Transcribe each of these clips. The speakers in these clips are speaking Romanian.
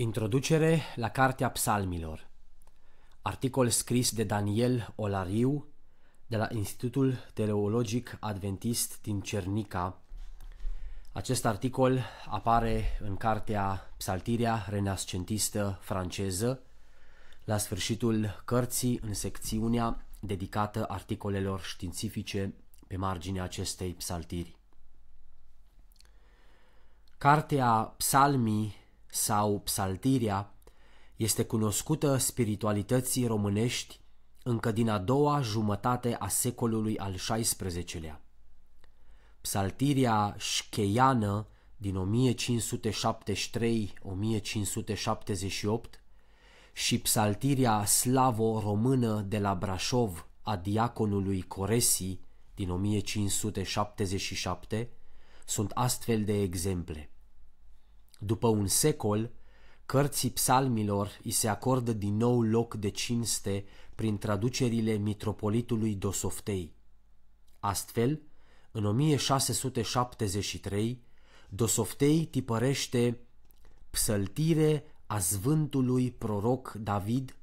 Introducere la Cartea Psalmilor Articol scris de Daniel Olariu de la Institutul Teleologic Adventist din Cernica Acest articol apare în cartea Psaltirea Renascentistă franceză la sfârșitul cărții în secțiunea dedicată articolelor științifice pe marginea acestei psaltiri. Cartea Psalmii sau psaltiria este cunoscută spiritualității românești încă din a doua jumătate a secolului al XVI-lea. Psaltiria șcheiană din 1573-1578 și psaltiria slavo-română de la Brașov a diaconului Coresi din 1577 sunt astfel de exemple. După un secol, cărții psalmilor îi se acordă din nou loc de cinste prin traducerile mitropolitului Dosoftei. Astfel, în 1673, Dosoftei tipărește Psăltire a zvântului Proroc David,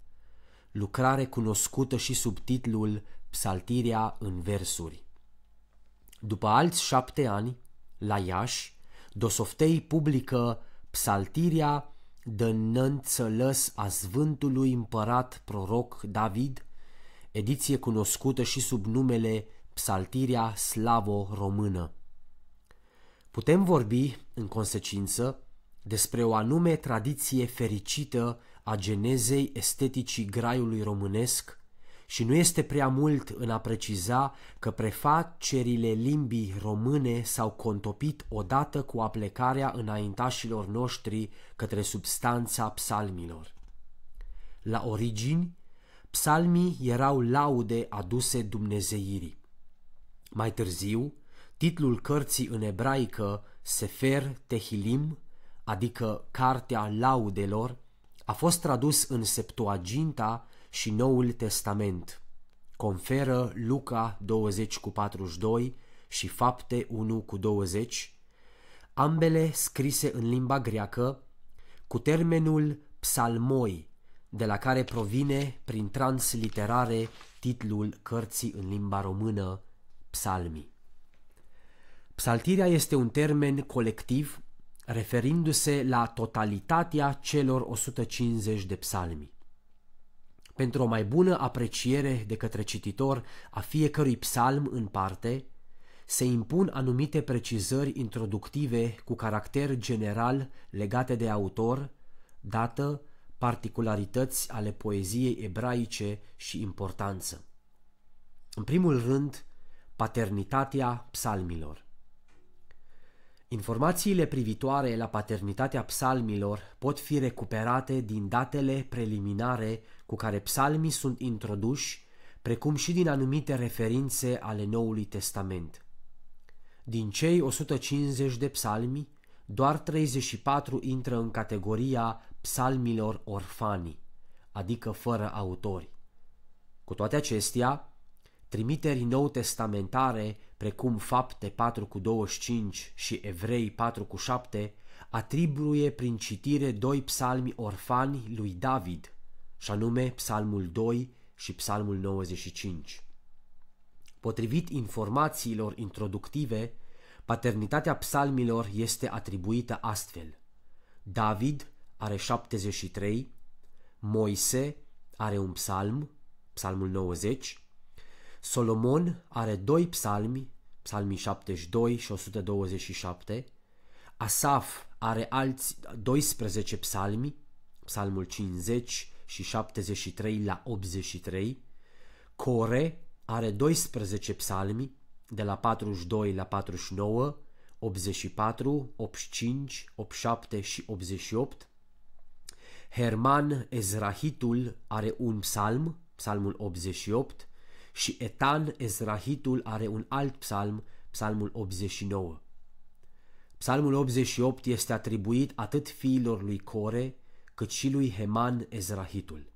lucrare cunoscută și sub titlul Psaltirea în versuri. După alți șapte ani, la Iași, Dosoftei publică psaltiria de nănțălăs a zvântului Împărat Proroc David, ediție cunoscută și sub numele Psaltiria Slavo-Română. Putem vorbi, în consecință, despre o anume tradiție fericită a genezei esteticii graiului românesc, și nu este prea mult în a preciza că prefacerile limbii române s-au contopit odată cu aplecarea înaintașilor noștri către substanța psalmilor. La origini, psalmii erau laude aduse dumnezeirii. Mai târziu, titlul cărții în ebraică Sefer Tehilim, adică Cartea Laudelor, a fost tradus în Septuaginta și Noul Testament. Conferă Luca 20 cu 42 și Fapte 1 cu 20, ambele scrise în limba greacă, cu termenul psalmoi, de la care provine prin transliterare titlul cărții în limba română, Psalmi. Psaltirea este un termen colectiv referindu-se la totalitatea celor 150 de psalmi pentru o mai bună apreciere de către cititor a fiecărui psalm în parte, se impun anumite precizări introductive cu caracter general legate de autor, dată, particularități ale poeziei ebraice și importanță. În primul rând, paternitatea psalmilor. Informațiile privitoare la paternitatea psalmilor pot fi recuperate din datele preliminare cu care psalmii sunt introduși, precum și din anumite referințe ale Noului Testament. Din cei 150 de psalmi, doar 34 intră în categoria psalmilor orfani, adică fără autori. Cu toate acestea, trimiterii nou testamentare, precum fapte 4 cu 25 și evrei 4 cu 7, atribuie prin citire doi psalmi orfani lui David, și anume psalmul 2 și psalmul 95. Potrivit informațiilor introductive, paternitatea psalmilor este atribuită astfel. David are 73, Moise are un psalm, psalmul 90, Solomon are doi psalmi, psalmii 72 și 127, Asaf are alți 12 psalmi, psalmul 50 și 73 la 83, Core are 12 psalmi, de la 42 la 49, 84, 85, 87 și 88. Herman Ezrahitul are un psalm, psalmul 88, și Etan Ezrahitul are un alt psalm, psalmul 89. Psalmul 88 este atribuit atât fiilor lui Core, cât și lui Heman Ezrahitul.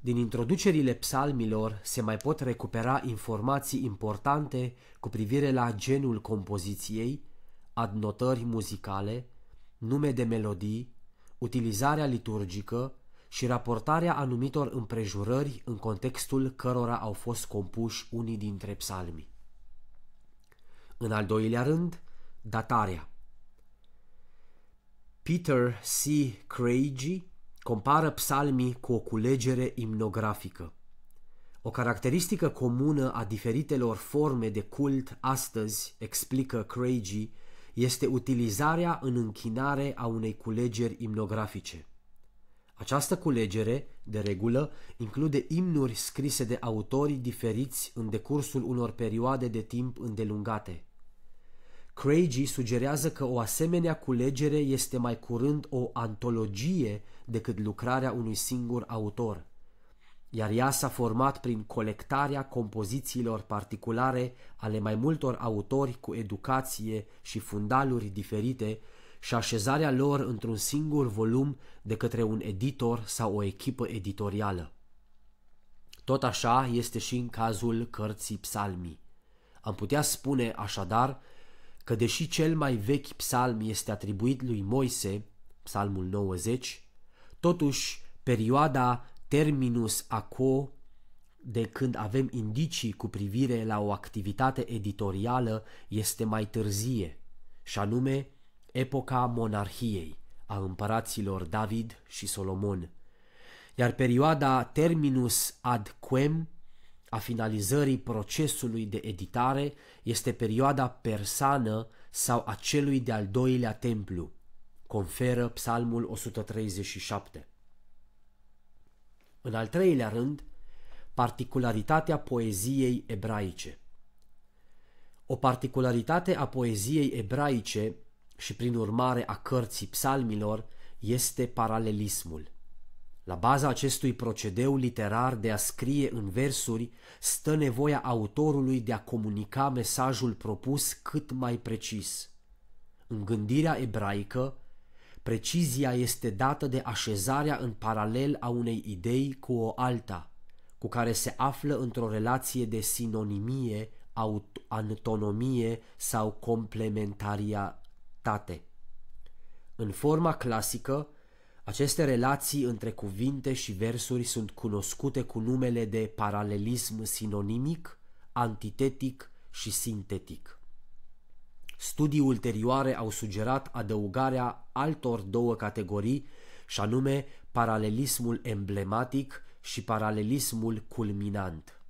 Din introducerile psalmilor se mai pot recupera informații importante cu privire la genul compoziției, adnotări muzicale, nume de melodii, utilizarea liturgică, și raportarea anumitor împrejurări în contextul cărora au fost compuși unii dintre psalmi. În al doilea rând, datarea. Peter C. Craigie compară psalmii cu o culegere imnografică. O caracteristică comună a diferitelor forme de cult astăzi, explică Craigie, este utilizarea în închinare a unei culegeri imnografice. Această culegere, de regulă, include imnuri scrise de autorii diferiți în decursul unor perioade de timp îndelungate. Craigie sugerează că o asemenea culegere este mai curând o antologie decât lucrarea unui singur autor, iar ea s-a format prin colectarea compozițiilor particulare ale mai multor autori cu educație și fundaluri diferite și așezarea lor într-un singur volum de către un editor sau o echipă editorială. Tot așa este și în cazul cărții psalmii. Am putea spune așadar că deși cel mai vechi psalm este atribuit lui Moise, psalmul 90, totuși perioada terminus aco de când avem indicii cu privire la o activitate editorială este mai târzie, și anume epoca monarhiei a împăraților David și Solomon, iar perioada terminus ad quem a finalizării procesului de editare este perioada persană sau a celui de-al doilea templu, conferă Psalmul 137. În al treilea rând, particularitatea poeziei ebraice. O particularitate a poeziei ebraice și prin urmare a cărții psalmilor este paralelismul. La baza acestui procedeu literar de a scrie în versuri stă nevoia autorului de a comunica mesajul propus cât mai precis. În gândirea ebraică, precizia este dată de așezarea în paralel a unei idei cu o alta, cu care se află într-o relație de sinonimie, autonomie sau complementaria tate. În forma clasică, aceste relații între cuvinte și versuri sunt cunoscute cu numele de paralelism sinonimic, antitetic și sintetic. Studii ulterioare au sugerat adăugarea altor două categorii, și anume paralelismul emblematic și paralelismul culminant.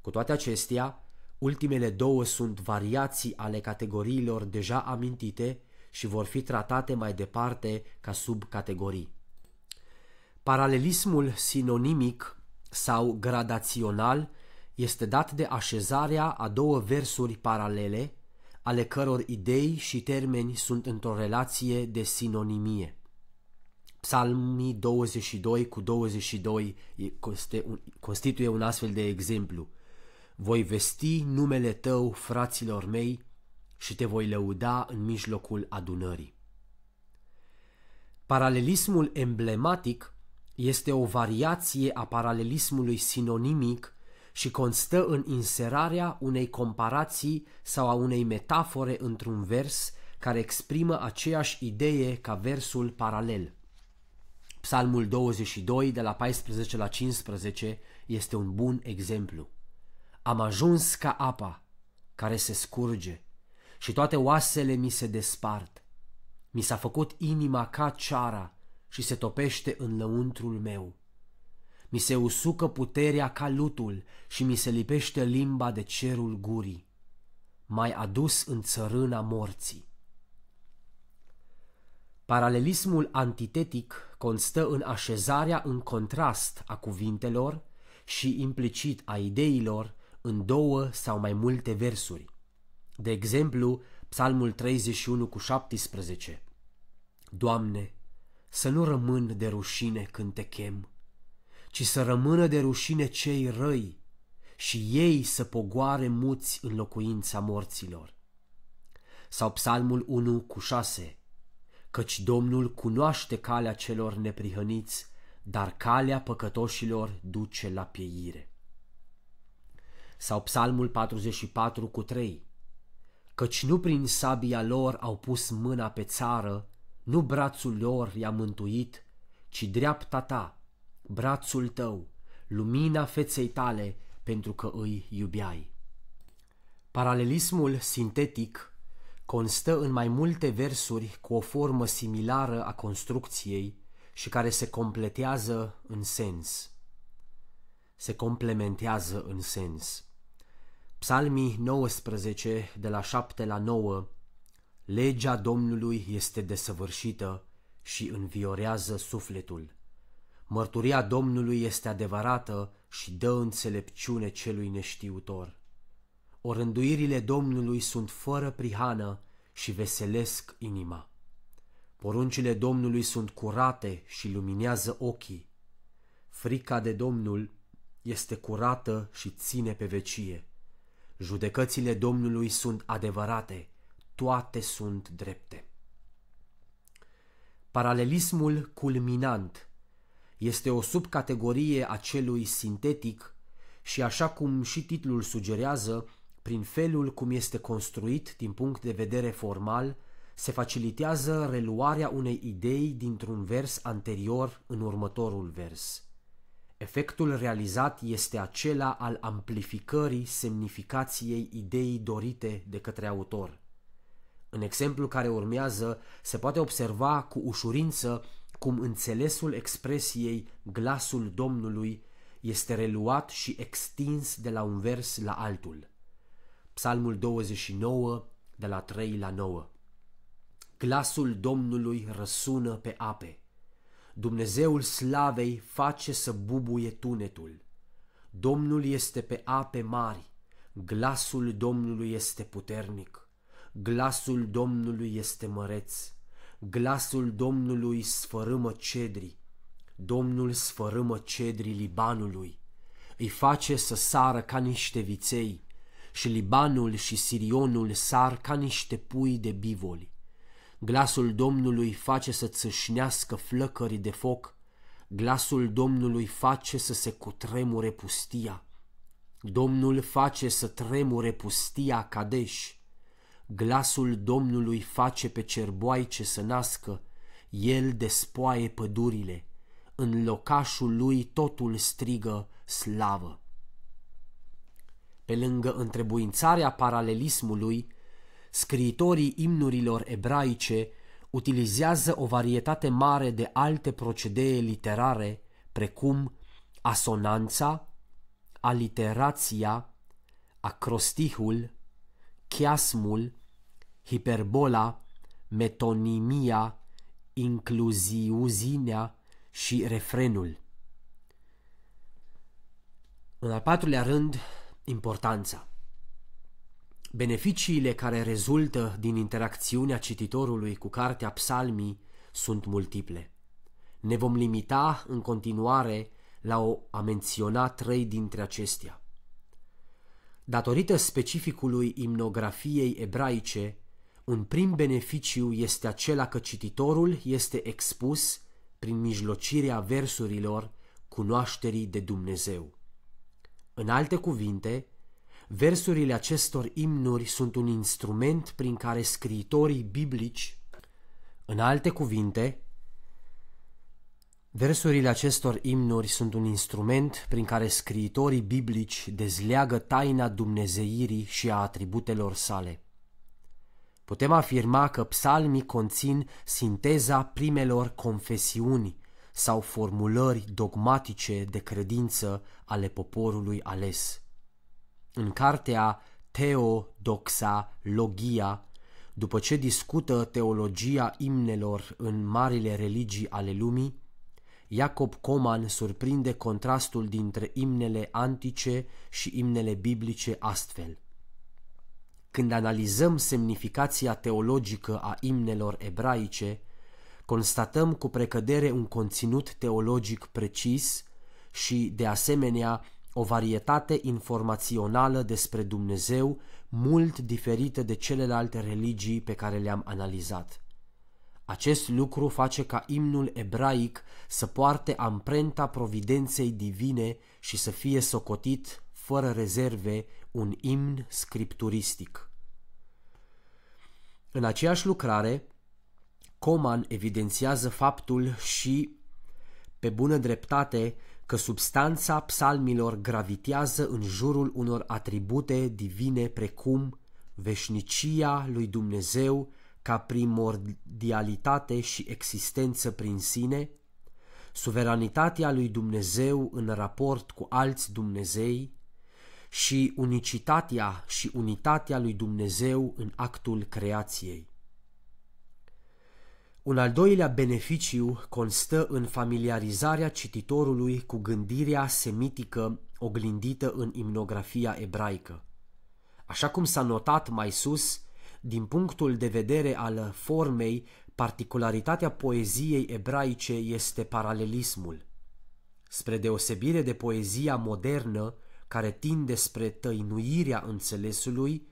Cu toate acestea, Ultimele două sunt variații ale categoriilor deja amintite și vor fi tratate mai departe ca subcategorii. Paralelismul sinonimic sau gradațional este dat de așezarea a două versuri paralele, ale căror idei și termeni sunt într-o relație de sinonimie. Psalmii 22 cu 22 constituie un astfel de exemplu. Voi vesti numele tău fraților mei și te voi lăuda în mijlocul adunării. Paralelismul emblematic este o variație a paralelismului sinonimic și constă în inserarea unei comparații sau a unei metafore într-un vers care exprimă aceeași idee ca versul paralel. Psalmul 22 de la 14 la 15 este un bun exemplu. Am ajuns ca apa care se scurge și toate oasele mi se despart. Mi s-a făcut inima ca ceara și se topește în lăuntrul meu. Mi se usucă puterea ca lutul și mi se lipește limba de cerul gurii. Mai adus în țărâna morții. Paralelismul antitetic constă în așezarea în contrast a cuvintelor și implicit a ideilor în două sau mai multe versuri. De exemplu, Psalmul 31 cu 17. Doamne, să nu rămân de rușine când te chem, ci să rămână de rușine cei răi și ei să pogoare muți în locuința morților. Sau Psalmul 1 cu 6. Căci Domnul cunoaște calea celor neprihăniți, dar calea păcătoșilor duce la pieire sau Psalmul 44 cu 3. Căci nu prin sabia lor au pus mâna pe țară, nu brațul lor i-a mântuit, ci dreapta ta, brațul tău, lumina feței tale, pentru că îi iubeai. Paralelismul sintetic constă în mai multe versuri cu o formă similară a construcției și care se completează în sens se complementează în sens. Psalmii 19, de la 7 la 9 Legea Domnului este desăvârșită și înviorează sufletul. Mărturia Domnului este adevărată și dă înțelepciune celui neștiutor. Orânduirile Domnului sunt fără prihană și veselesc inima. Poruncile Domnului sunt curate și luminează ochii. Frica de Domnul este curată și ține pe vecie. Judecățile Domnului sunt adevărate, toate sunt drepte. Paralelismul culminant este o subcategorie a celui sintetic și așa cum și titlul sugerează, prin felul cum este construit din punct de vedere formal, se facilitează reluarea unei idei dintr-un vers anterior în următorul vers. Efectul realizat este acela al amplificării semnificației ideii dorite de către autor. În exemplul care urmează se poate observa cu ușurință cum înțelesul expresiei glasul Domnului este reluat și extins de la un vers la altul. Psalmul 29, de la 3 la 9. Glasul Domnului răsună pe ape. Dumnezeul slavei face să bubuie tunetul. Domnul este pe ape mari, glasul Domnului este puternic, glasul Domnului este măreț, glasul Domnului sfărâmă cedrii, Domnul sfărâmă cedrii Libanului, îi face să sară ca niște viței și Libanul și Sirionul sar ca niște pui de bivoli. Glasul Domnului face să țâșnească flăcării de foc, glasul Domnului face să se cutremure pustia. Domnul face să tremure pustia Cadeș. Glasul Domnului face pe ce să nască, el despoaie pădurile. În locașul lui totul strigă slavă. Pe lângă întrebuințarea paralelismului, scriitorii imnurilor ebraice utilizează o varietate mare de alte procedee literare, precum asonanța, aliterația, acrostihul, chiasmul, hiperbola, metonimia, incluziuzinea și refrenul. În al patrulea rând, importanța. Beneficiile care rezultă din interacțiunea cititorului cu cartea psalmii sunt multiple. Ne vom limita în continuare la o a menționa trei dintre acestea. Datorită specificului imnografiei ebraice, un prim beneficiu este acela că cititorul este expus, prin mijlocirea versurilor, cunoașterii de Dumnezeu. În alte cuvinte, Versurile acestor imnuri sunt un instrument prin care scriitorii biblici, în alte cuvinte, Versurile acestor imnuri sunt un instrument prin care scriitorii biblici dezleagă taina dumnezeirii și a atributelor sale. Putem afirma că psalmii conțin sinteza primelor confesiuni sau formulări dogmatice de credință ale poporului ales în cartea logia, după ce discută teologia imnelor în marile religii ale lumii, Iacob Coman surprinde contrastul dintre imnele antice și imnele biblice astfel. Când analizăm semnificația teologică a imnelor ebraice, constatăm cu precădere un conținut teologic precis și, de asemenea, o varietate informațională despre Dumnezeu mult diferită de celelalte religii pe care le-am analizat. Acest lucru face ca imnul ebraic să poarte amprenta providenței divine și să fie socotit, fără rezerve, un imn scripturistic. În aceeași lucrare, Coman evidențiază faptul și, pe bună dreptate, că substanța psalmilor gravitează în jurul unor atribute divine precum veșnicia lui Dumnezeu ca primordialitate și existență prin sine, suveranitatea lui Dumnezeu în raport cu alți Dumnezei și unicitatea și unitatea lui Dumnezeu în actul creației. Un al doilea beneficiu constă în familiarizarea cititorului cu gândirea semitică oglindită în imnografia ebraică. Așa cum s-a notat mai sus, din punctul de vedere al formei, particularitatea poeziei ebraice este paralelismul. Spre deosebire de poezia modernă, care tinde spre tăinuirea înțelesului,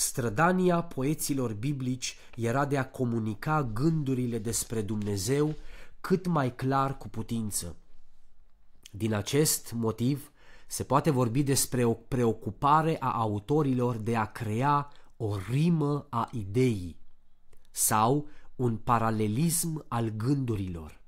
Strădania poeților biblici era de a comunica gândurile despre Dumnezeu cât mai clar cu putință. Din acest motiv, se poate vorbi despre o preocupare a autorilor de a crea o rimă a ideii sau un paralelism al gândurilor.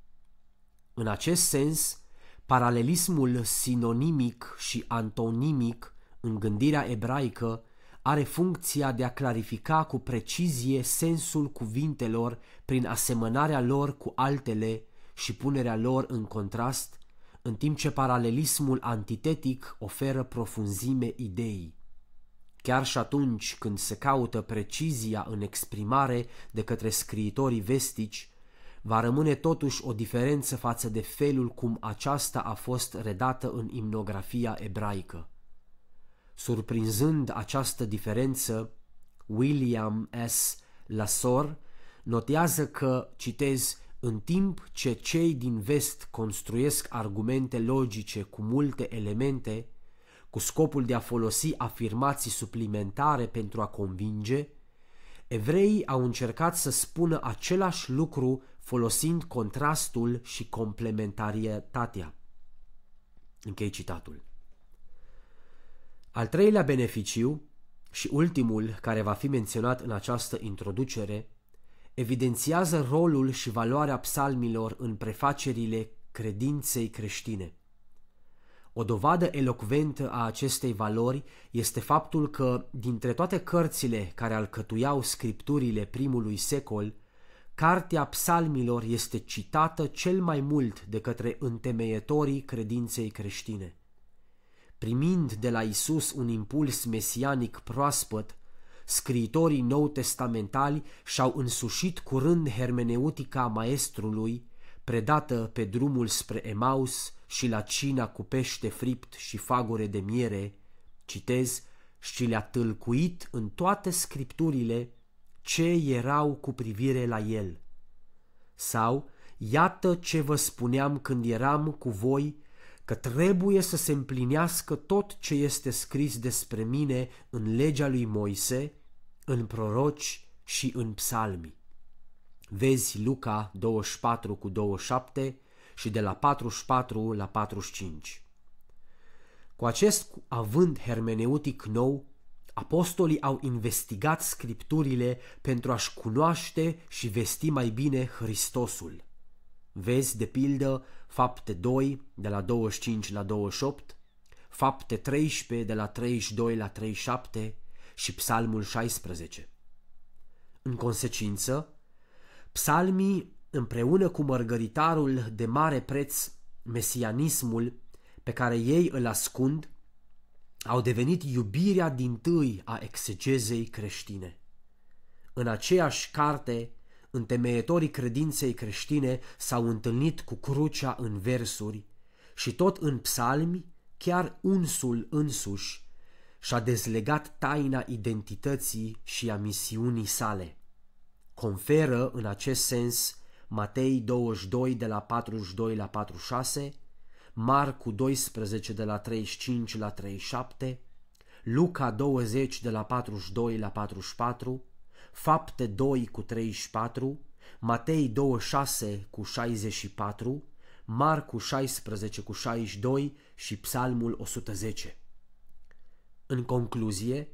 În acest sens, paralelismul sinonimic și antonimic în gândirea ebraică are funcția de a clarifica cu precizie sensul cuvintelor prin asemănarea lor cu altele și punerea lor în contrast, în timp ce paralelismul antitetic oferă profunzime ideii. Chiar și atunci când se caută precizia în exprimare de către scriitorii vestici, va rămâne totuși o diferență față de felul cum aceasta a fost redată în imnografia ebraică. Surprinzând această diferență, William S. Lasor notează că, citez, în timp ce cei din vest construiesc argumente logice cu multe elemente, cu scopul de a folosi afirmații suplimentare pentru a convinge, evreii au încercat să spună același lucru folosind contrastul și complementaritatea. Închei citatul. Al treilea beneficiu și ultimul care va fi menționat în această introducere evidențiază rolul și valoarea psalmilor în prefacerile credinței creștine. O dovadă elocventă a acestei valori este faptul că, dintre toate cărțile care alcătuiau scripturile primului secol, cartea psalmilor este citată cel mai mult de către întemeietorii credinței creștine primind de la Isus un impuls mesianic proaspăt, scriitorii nou testamentali și-au însușit curând hermeneutica maestrului, predată pe drumul spre Emaus și la cina cu pește fript și fagure de miere, citez, și le-a tâlcuit în toate scripturile ce erau cu privire la el. Sau, iată ce vă spuneam când eram cu voi că trebuie să se împlinească tot ce este scris despre mine în legea lui Moise, în proroci și în psalmi. Vezi Luca 24 cu 27 și de la 44 la 45. Cu acest având hermeneutic nou, apostolii au investigat scripturile pentru a-și cunoaște și vesti mai bine Hristosul. Vezi, de pildă, Fapte 2 de la 25 la 28, Fapte 13 de la 32 la 37 și Psalmul 16. În consecință, psalmii împreună cu mărgăritarul de mare preț, mesianismul, pe care ei îl ascund, au devenit iubirea din tâi a exegezei creștine. În aceeași carte, întemeietorii credinței creștine s-au întâlnit cu crucea în versuri și tot în psalmi, chiar unsul însuși, și-a dezlegat taina identității și a misiunii sale. Conferă în acest sens Matei 22 de la 42 la 46, Marcu 12 de la 35 la 37, Luca 20 de la 42 la 44, Fapte 2 cu 34, Matei 26 cu 64, Marcu 16 cu 62 și Psalmul 110. În concluzie,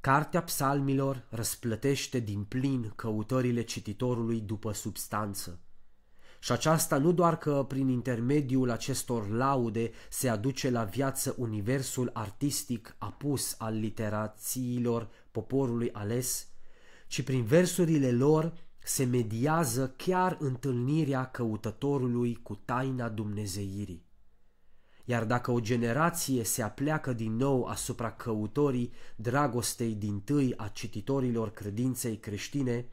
Cartea psalmilor răsplătește din plin căutările cititorului după substanță. Și aceasta nu doar că prin intermediul acestor laude se aduce la viață universul artistic apus al literațiilor poporului ales, ci prin versurile lor se mediază chiar întâlnirea căutătorului cu taina dumnezeirii. Iar dacă o generație se apleacă din nou asupra căutorii dragostei din tâi a cititorilor credinței creștine,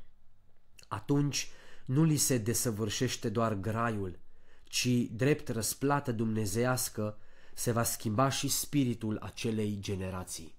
atunci nu li se desăvârșește doar graiul, ci, drept răsplată dumnezeiască, se va schimba și spiritul acelei generații.